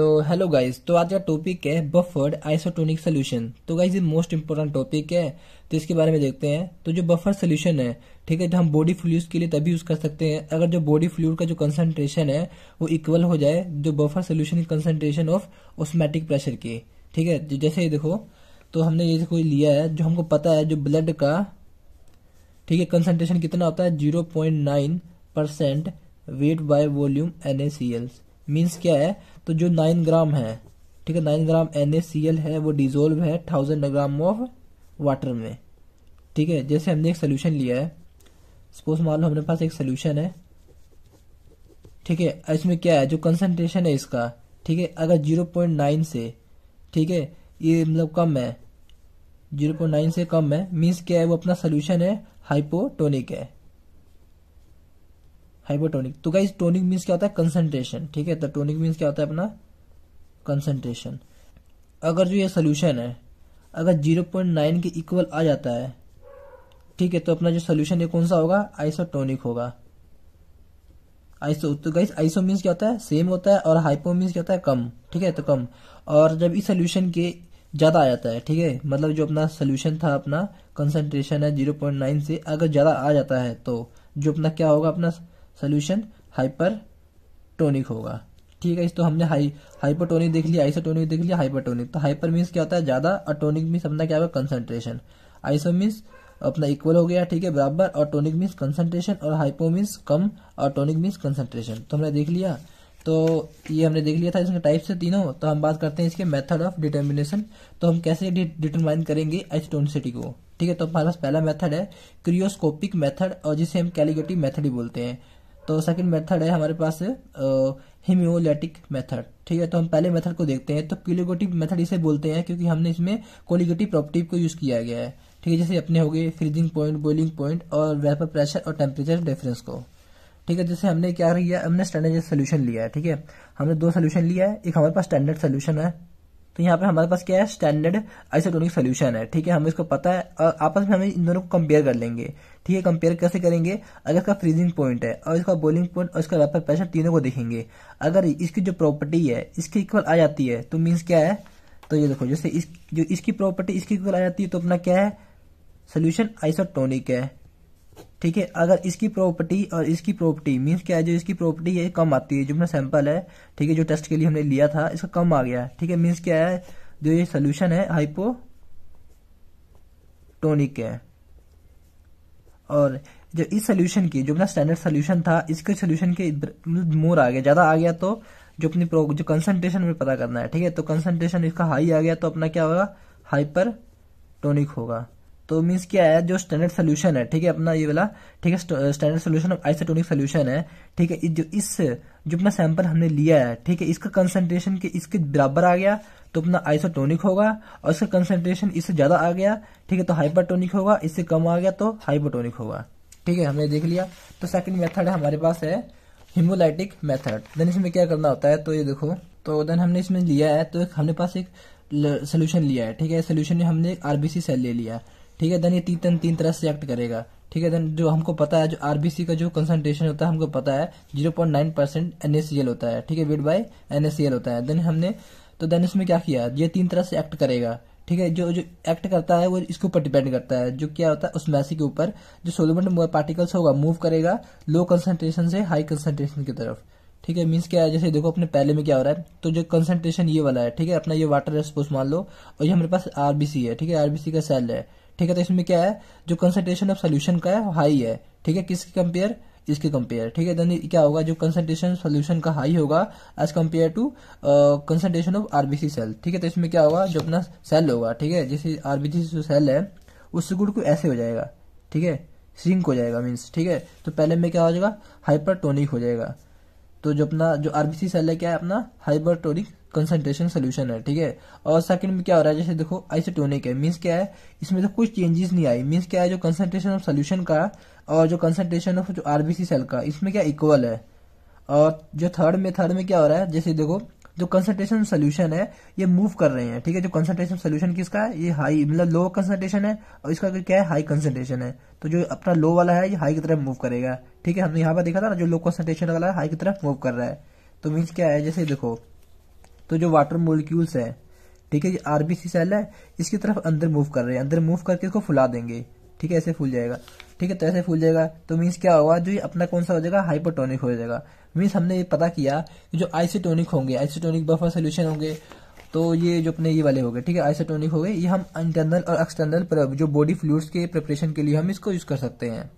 तो hello guys तो आज का टॉपिक है बफर्ड आइसोटोनिक सोल्यूशन तो गाइस ये मोस्ट इम्पोर्टेंट टॉपिक है तो इसके बारे में देखते हैं तो जो बफर सोल्यूशन है ठीक है जो हम बॉडी फ्लूड के लिए तभी यूज कर सकते हैं अगर जो बॉडी फ्लूड का जो कंसंट्रेशन है वो इक्वल हो जाए जो बफर सोल्यूशन की ऑफ ऑस्मेटिक प्रेशर की ठीक है तो जैसे ये देखो तो हमने ये कोई लिया है जो हमको पता है जो ब्लड का ठीक है कंसेंट्रेशन कितना होता है zero point nine percent weight by volume N means क्या है तो जो नाइन ग्राम है ठीक है नाइन ग्राम एन है वो डिजोल्व है थाउजेंड ग्राम ऑफ वाटर में ठीक है जैसे हमने एक सोल्यूशन लिया है सपोज मान लो हमारे पास एक सोल्यूशन है ठीक है इसमें क्या है जो कंसनट्रेशन है इसका ठीक है अगर जीरो पॉइंट नाइन से ठीक है ये मतलब कम है जीरो पॉइंट नाइन से कम है मीन्स क्या है वो अपना सोल्यूशन है हाइपोटोनिक है हाइपोटोनिक तो गाइज टोनिक मीन्स क्या होता है कंसेंट्रेशन ठीक है तो टोनिक मीन्स क्या होता है अपना कंसेंट्रेशन अगर जो ये सोल्यूशन है अगर जीरो पॉइंट नाइन के इक्वल आ जाता है ठीक है तो अपना जो सोल्यूशन है कौन सा होगा आइसोटोनिक होगा आइसो तो गाइस आइसो मीन्स क्या होता है सेम होता है और हाइपो मीन्स क्या होता है कम ठीक है तो कम और जब इस सोल्यूशन के ज़्यादा आ जाता है ठीक है मतलब जो अपना सोल्यूशन था अपना कंसेंट्रेशन है जीरो पॉइंट नाइन से अगर ज़्यादा आ जाता है तो जो अपना क्या होगा अपना सोल्यूशन हाइपरटोनिक होगा ठीक है इस तो हमने हाई हाइपरटोनिक देख लिया आइसोटोनिक देख लिया हाइपरटोनिक तो हाइपर मीन्स क्या होता है ज्यादा अटोनिक मीन्स अपना क्या होगा कंसंट्रेशन आइसो मीन्स अपना इक्वल हो गया ठीक है बराबर और टोनिक मीन्स कंसंट्रेशन और हाइपो मीन्स कम और टोनिक मीन्स कंसंट्रेशन तो हमने देख लिया तो ये हमने देख लिया था इसमें टाइप से तीनों तो हम बात करते हैं इसके मेथड ऑफ डिटर्मिनेशन तो हम कैसे डिटरमाइन करेंगे आइसोटोनिसिटी को ठीक है तो हमारे पास पहला मेथड है क्रियोस्कोपिक मेथड और जिसे हम कैलिगेटिव मेथड ही बोलते हैं तो सेकंड मेथड है हमारे पास हिम्योलेटिक मेथड ठीक है तो हम पहले मेथड को देखते हैं तो क्यूलोगेटिव मेथड इसे बोलते हैं क्योंकि हमने इसमें कोलिगेटिव प्रॉपर्टी को यूज किया गया है ठीक है जैसे अपने हो गए फ्रीजिंग पॉइंट बॉइलिंग पॉइंट और वेपर प्रेशर और टेम्परेचर डिफरेंस को ठीक है जैसे हमने क्या किया हमने स्टैंडर्ड सोल्यूशन लिया है ठीक है हमने दो सोल्यूशन लिया है एक हमारे पास स्टैंडर्ड सोल्यूशन है तो यहाँ पे हमारे पास क्या है स्टैंडर्ड आइसोटोनिक सोल्यूशन है ठीक है हमें इसको पता है और आपस में हम इन दोनों को कंपेयर कर लेंगे ठीक है कंपेयर कैसे करेंगे अगर इसका फ्रीजिंग पॉइंट है और इसका बॉइलिंग पॉइंट और इसका वेपर प्रेशर तीनों को देखेंगे अगर इसकी जो प्रॉपर्टी है इसकी इक्वल आ जाती है तो मीन्स क्या है तो ये देखो जैसे इस जो इसकी प्रॉपर्टी इसकी इक्वल आ जाती है तो अपना क्या है सोल्यूशन आइसोटोनिक है ठीक है अगर इसकी प्रॉपर्टी और इसकी प्रॉपर्टी मीन्स क्या है जो इसकी प्रॉपर्टी है कम आती है जो अपना सैंपल है ठीक है जो टेस्ट के लिए हमने लिया था इसका कम आ गया ठीक है मीन्स क्या है जो ये सोल्यूशन है हाइपोटोनिक है और जो इस सोल्यूशन की जो अपना स्टैंडर्ड सोल्यूशन था इसके सोल्यूशन के मोर मतलब आ गया ज्यादा आ गया तो जो अपनी जो कंसनट्रेशन में पता करना है ठीक है तो कंसनट्रेशन इसका हाई आ गया तो अपना क्या होगा हाइपर टोनिक होगा तो मीन्स क्या है जो स्टैंडर्ड सोल्यूशन है ठीक है अपना ये वाला ठीक है standard solution of isotonic solution है ठीक है जो इस जो अपना सैंपल हमने लिया है ठीक है इसका कंसेंट्रेशन के इसके बराबर आ गया तो अपना आइसोटोनिक होगा और इसका कंसेंट्रेशन इससे ज्यादा आ गया ठीक है तो हाइपरटोनिक होगा इससे कम आ गया तो हाइपोटोनिक होगा ठीक है हमने देख लिया तो सेकंड मेथड हमारे पास है हिमोलाइटिक मेथड देन इसमें क्या करना होता है तो ये देखो तो देन हमने इसमें लिया है तो हमने पास एक सोल्यूशन लिया है ठीक है सोल्यूशन में हमने एक आरबीसी सेल ले लिया है ठीक है देन ये तीन तीन तरह से एक्ट करेगा ठीक है देन जो हमको पता है जो आरबीसी का जो कंसंट्रेशन होता है हमको पता है zero point nine percent NaCl होता है ठीक है वेट बाय एनएसीएल होता है देन हमने तो देन इसमें क्या किया ये तीन तरह से एक्ट करेगा ठीक है जो जो एक्ट करता है वो इसके ऊपर डिपेंड करता है जो क्या होता है उस मैसी के ऊपर जो सोलोमेंट पार्टिकल्स होगा मूव करेगा लो कंसेंट्रेशन से हाई कंसेंट्रेशन की तरफ ठीक है मीन्स क्या है जैसे देखो अपने पहले में क्या हो रहा है तो जो कंसेंट्रेशन ये वाला है ठीक है अपना ये वाटर है मान लो और ये हमारे पास आरबीसी है ठीक है आरबीसी का सेल है ठीक है तो इसमें क्या है जो कंसेंट्रेशन ऑफ सोल्यूशन का है हाई है ठीक है किसके कंपेयर इसके कंपेयर ठीक है देन क्या होगा जो कंसेंट्रेशन सोल्यूशन का हाई होगा as compare to concentration of RBC cell ठीक है तो इसमें क्या होगा जो अपना सेल होगा ठीक है जैसे आरबीसी जो सेल है उससे गुड़ को ऐसे हो जाएगा ठीक है सिंक हो जाएगा मीन्स ठीक है तो पहले में क्या हो जाएगा हाइपरटोनिक हो जाएगा तो जो अपना जो आरबीसी सेल है क्या है अपना हाइपरटोनिक कंसंट्रेशन सोल्यूशन है ठीक है और सेकंड में क्या हो रहा है जैसे देखो आइसोटोनिक है मींस क्या है इसमें तो कुछ चेंजेस नहीं आई मींस क्या है जो कंसंट्रेशन ऑफ सोल्यूशन का और जो कंसंट्रेशन ऑफ जो आरबीसी सेल का इसमें क्या इक्वल है और जो थर्ड में थर्ड में क्या हो रहा है जैसे देखो जो कंसंट्रेशन सोल्यूशन है ये मूव कर रहे हैं ठीक है जो कंसनट्रेशन सोल्यूशन किसका है ये हाई मतलब लो कंसनट्रेशन है और इसका क्या है हाई कंसंट्रेशन है तो जो अपना लो वाला है ये हाई की तरफ मूव करेगा ठीक है हमने यहाँ पर देखा था ना जो लो कंसनट्रेशन वाला है हाई की तरफ मूव कर रहा है तो मीन्स क्या है जैसे देखो तो जो वाटर मोलिक्यूल्स है ठीक है ये आरबीसी सेल है इसकी तरफ अंदर मूव कर रहे हैं अंदर मूव करके इसको फुला देंगे ठीक है ऐसे फूल जाएगा ठीक है तो ऐसे फूल जाएगा तो मीन्स क्या होगा जो ये अपना कौन सा हो जाएगा हाइपोटोनिक हो जाएगा मीन्स हमने ये पता किया कि जो आइसोटोनिक होंगे आइसोटोनिक बफर सोल्यूशन होंगे तो ये जो अपने ये वाले हो गए ठीक है आइसोटोनिक हो गए ये हम इंटरनल और एक्सटर्नल जो बॉडी फ्लूड्स के प्रिपरेशन के लिए हम इसको यूज कर सकते हैं